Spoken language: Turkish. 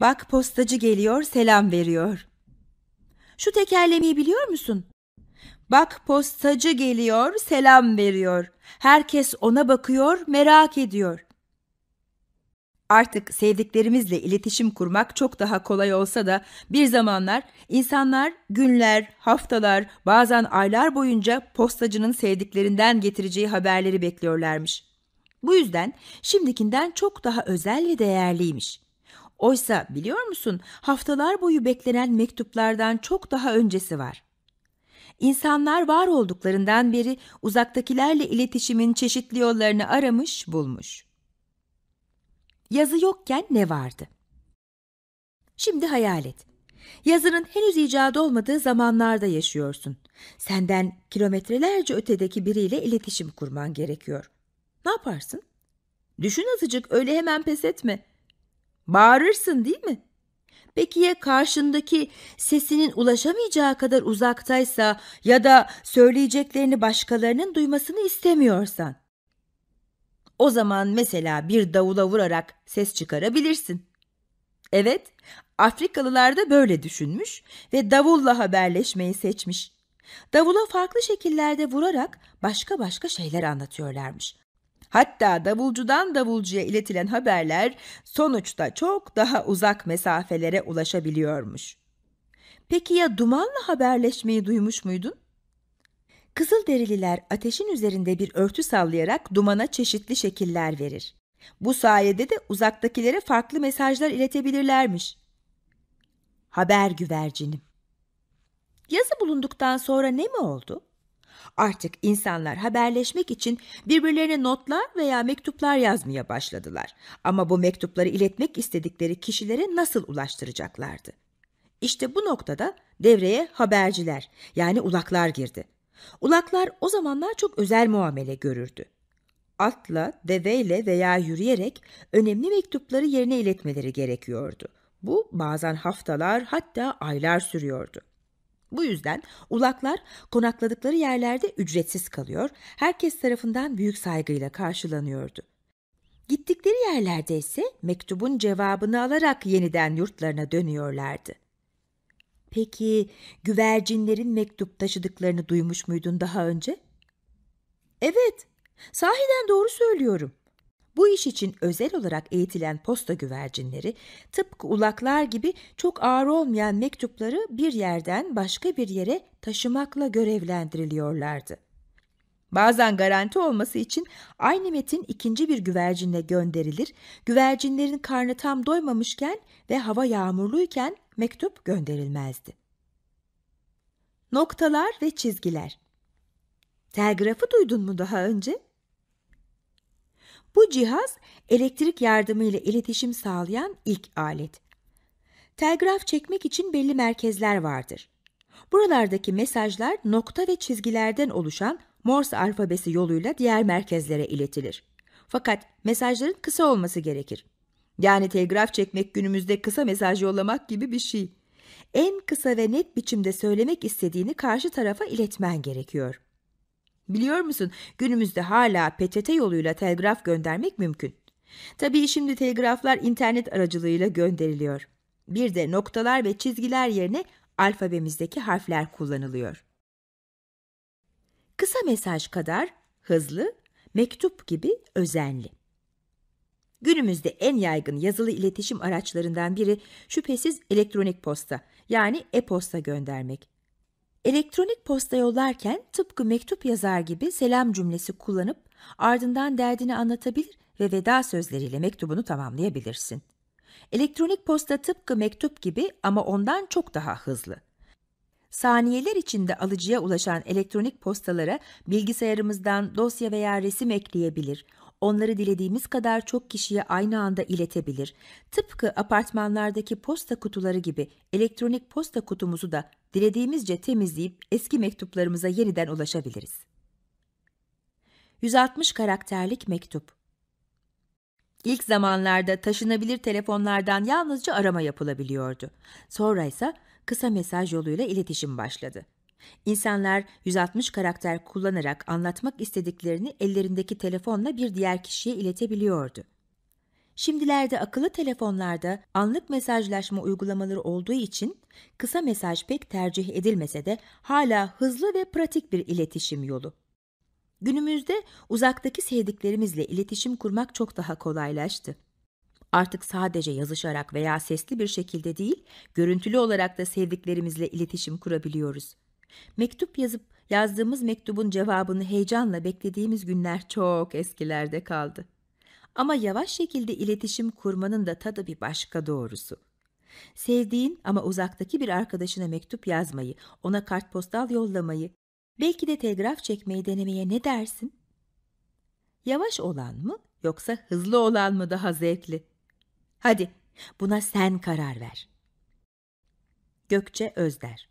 Bak postacı geliyor, selam veriyor. Şu tekerlemeyi biliyor musun? Bak postacı geliyor, selam veriyor. Herkes ona bakıyor, merak ediyor. Artık sevdiklerimizle iletişim kurmak çok daha kolay olsa da bir zamanlar insanlar günler, haftalar, bazen aylar boyunca postacının sevdiklerinden getireceği haberleri bekliyorlarmış. Bu yüzden şimdikinden çok daha özel ve değerliymiş.'' Oysa biliyor musun haftalar boyu beklenen mektuplardan çok daha öncesi var. İnsanlar var olduklarından beri uzaktakilerle iletişimin çeşitli yollarını aramış, bulmuş. Yazı yokken ne vardı? Şimdi hayal et. Yazının henüz icadı olmadığı zamanlarda yaşıyorsun. Senden kilometrelerce ötedeki biriyle iletişim kurman gerekiyor. Ne yaparsın? Düşün azıcık öyle hemen pes etme. Bağırırsın değil mi? Peki ya karşındaki sesinin ulaşamayacağı kadar uzaktaysa ya da söyleyeceklerini başkalarının duymasını istemiyorsan? O zaman mesela bir davula vurarak ses çıkarabilirsin. Evet, Afrikalılar da böyle düşünmüş ve davulla haberleşmeyi seçmiş. Davula farklı şekillerde vurarak başka başka şeyler anlatıyorlarmış. Hatta davulcudan davulcuya iletilen haberler sonuçta çok daha uzak mesafelere ulaşabiliyormuş. Peki ya dumanla haberleşmeyi duymuş muydun? Kızıl Kızılderililer ateşin üzerinde bir örtü sallayarak dumana çeşitli şekiller verir. Bu sayede de uzaktakilere farklı mesajlar iletebilirlermiş. Haber güvercinim. Yazı bulunduktan sonra ne mi oldu? Artık insanlar haberleşmek için birbirlerine notlar veya mektuplar yazmaya başladılar. Ama bu mektupları iletmek istedikleri kişilere nasıl ulaştıracaklardı? İşte bu noktada devreye haberciler yani ulaklar girdi. Ulaklar o zamanlar çok özel muamele görürdü. Atla, deveyle veya yürüyerek önemli mektupları yerine iletmeleri gerekiyordu. Bu bazen haftalar hatta aylar sürüyordu. Bu yüzden ulaklar konakladıkları yerlerde ücretsiz kalıyor, herkes tarafından büyük saygıyla karşılanıyordu. Gittikleri yerlerde ise mektubun cevabını alarak yeniden yurtlarına dönüyorlardı. Peki güvercinlerin mektup taşıdıklarını duymuş muydun daha önce? Evet, sahiden doğru söylüyorum. Bu iş için özel olarak eğitilen posta güvercinleri tıpkı ulaklar gibi çok ağır olmayan mektupları bir yerden başka bir yere taşımakla görevlendiriliyorlardı. Bazen garanti olması için aynı metin ikinci bir güvercinle gönderilir, güvercinlerin karnı tam doymamışken ve hava yağmurluyken mektup gönderilmezdi. Noktalar ve çizgiler Telgrafı duydun mu daha önce? Bu cihaz elektrik yardımıyla iletişim sağlayan ilk alet. Telgraf çekmek için belli merkezler vardır. Buralardaki mesajlar nokta ve çizgilerden oluşan Morse alfabesi yoluyla diğer merkezlere iletilir. Fakat mesajların kısa olması gerekir. Yani telgraf çekmek günümüzde kısa mesaj yollamak gibi bir şey. En kısa ve net biçimde söylemek istediğini karşı tarafa iletmen gerekiyor.'' Biliyor musun günümüzde hala PTT yoluyla telgraf göndermek mümkün. Tabii şimdi telgraflar internet aracılığıyla gönderiliyor. Bir de noktalar ve çizgiler yerine alfabemizdeki harfler kullanılıyor. Kısa mesaj kadar hızlı, mektup gibi özenli. Günümüzde en yaygın yazılı iletişim araçlarından biri şüphesiz elektronik posta yani e-posta göndermek. Elektronik posta yollarken tıpkı mektup yazar gibi selam cümlesi kullanıp ardından derdini anlatabilir ve veda sözleriyle mektubunu tamamlayabilirsin. Elektronik posta tıpkı mektup gibi ama ondan çok daha hızlı. Saniyeler içinde alıcıya ulaşan elektronik postalara bilgisayarımızdan dosya veya resim ekleyebilir, onları dilediğimiz kadar çok kişiye aynı anda iletebilir. Tıpkı apartmanlardaki posta kutuları gibi elektronik posta kutumuzu da dilediğimizce temizleyip eski mektuplarımıza yeniden ulaşabiliriz. 160 karakterlik mektup İlk zamanlarda taşınabilir telefonlardan yalnızca arama yapılabiliyordu. Sonra ise kısa mesaj yoluyla iletişim başladı. İnsanlar 160 karakter kullanarak anlatmak istediklerini ellerindeki telefonla bir diğer kişiye iletebiliyordu. Şimdilerde akıllı telefonlarda anlık mesajlaşma uygulamaları olduğu için kısa mesaj pek tercih edilmese de hala hızlı ve pratik bir iletişim yolu. Günümüzde uzaktaki sevdiklerimizle iletişim kurmak çok daha kolaylaştı. Artık sadece yazışarak veya sesli bir şekilde değil, görüntülü olarak da sevdiklerimizle iletişim kurabiliyoruz. Mektup yazıp yazdığımız mektubun cevabını heyecanla beklediğimiz günler çok eskilerde kaldı. Ama yavaş şekilde iletişim kurmanın da tadı bir başka doğrusu. Sevdiğin ama uzaktaki bir arkadaşına mektup yazmayı, ona kartpostal yollamayı, belki de telgraf çekmeyi denemeye ne dersin? Yavaş olan mı yoksa hızlı olan mı daha zevkli? Hadi buna sen karar ver. Gökçe Özder